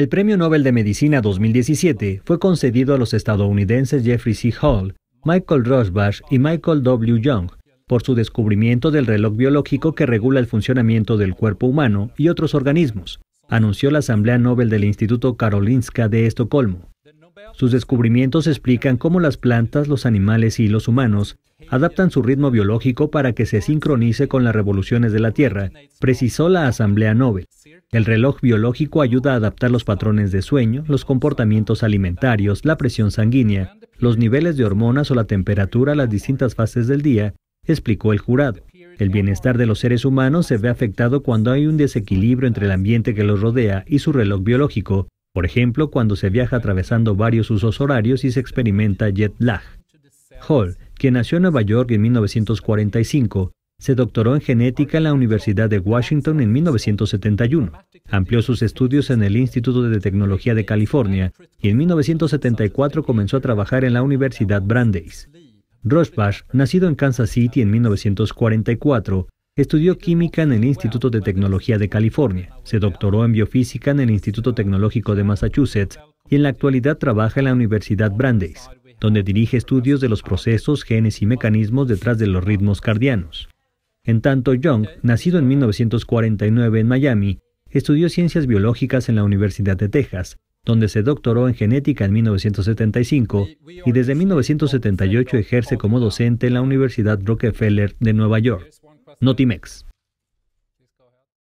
El Premio Nobel de Medicina 2017 fue concedido a los estadounidenses Jeffrey C. Hall, Michael Rosbach y Michael W. Young por su descubrimiento del reloj biológico que regula el funcionamiento del cuerpo humano y otros organismos, anunció la Asamblea Nobel del Instituto Karolinska de Estocolmo. Sus descubrimientos explican cómo las plantas, los animales y los humanos adaptan su ritmo biológico para que se sincronice con las revoluciones de la Tierra, precisó la Asamblea Nobel. El reloj biológico ayuda a adaptar los patrones de sueño, los comportamientos alimentarios, la presión sanguínea, los niveles de hormonas o la temperatura a las distintas fases del día, explicó el jurado. El bienestar de los seres humanos se ve afectado cuando hay un desequilibrio entre el ambiente que los rodea y su reloj biológico, por ejemplo, cuando se viaja atravesando varios usos horarios y se experimenta jet lag. Hall, quien nació en Nueva York en 1945, se doctoró en genética en la Universidad de Washington en 1971. Amplió sus estudios en el Instituto de Tecnología de California y en 1974 comenzó a trabajar en la Universidad Brandeis. Rushbash, nacido en Kansas City en 1944, Estudió química en el Instituto de Tecnología de California, se doctoró en biofísica en el Instituto Tecnológico de Massachusetts y en la actualidad trabaja en la Universidad Brandeis, donde dirige estudios de los procesos, genes y mecanismos detrás de los ritmos cardianos. En tanto, Young, nacido en 1949 en Miami, estudió ciencias biológicas en la Universidad de Texas, donde se doctoró en genética en 1975 y desde 1978 ejerce como docente en la Universidad Rockefeller de Nueva York. Notimex.